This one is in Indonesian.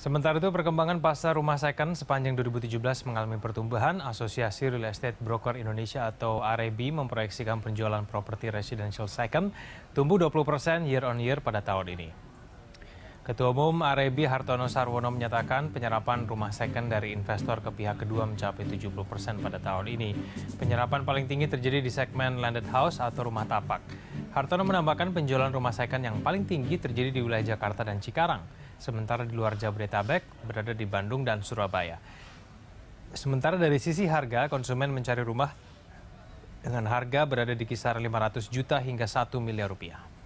Sementara itu perkembangan pasar rumah second sepanjang 2017 mengalami pertumbuhan. Asosiasi Real Estate Broker Indonesia atau AREBI memproyeksikan penjualan properti residential second tumbuh 20% year on year pada tahun ini. Ketua Umum AREBI Hartono Sarwono menyatakan penyerapan rumah second dari investor ke pihak kedua mencapai 70% pada tahun ini. Penyerapan paling tinggi terjadi di segmen landed house atau rumah tapak. Hartono menambahkan penjualan rumah second yang paling tinggi terjadi di wilayah Jakarta dan Cikarang sementara di luar Jabodetabek berada di Bandung dan Surabaya. Sementara dari sisi harga, konsumen mencari rumah dengan harga berada di kisaran 500 juta hingga 1 miliar rupiah.